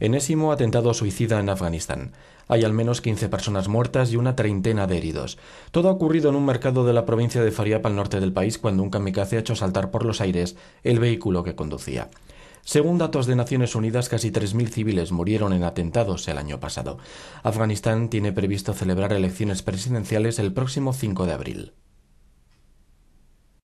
Enésimo atentado suicida en Afganistán. Hay al menos 15 personas muertas y una treintena de heridos. Todo ha ocurrido en un mercado de la provincia de Fariap al norte del país cuando un kamikaze ha hecho saltar por los aires el vehículo que conducía. Según datos de Naciones Unidas, casi 3.000 civiles murieron en atentados el año pasado. Afganistán tiene previsto celebrar elecciones presidenciales el próximo 5 de abril.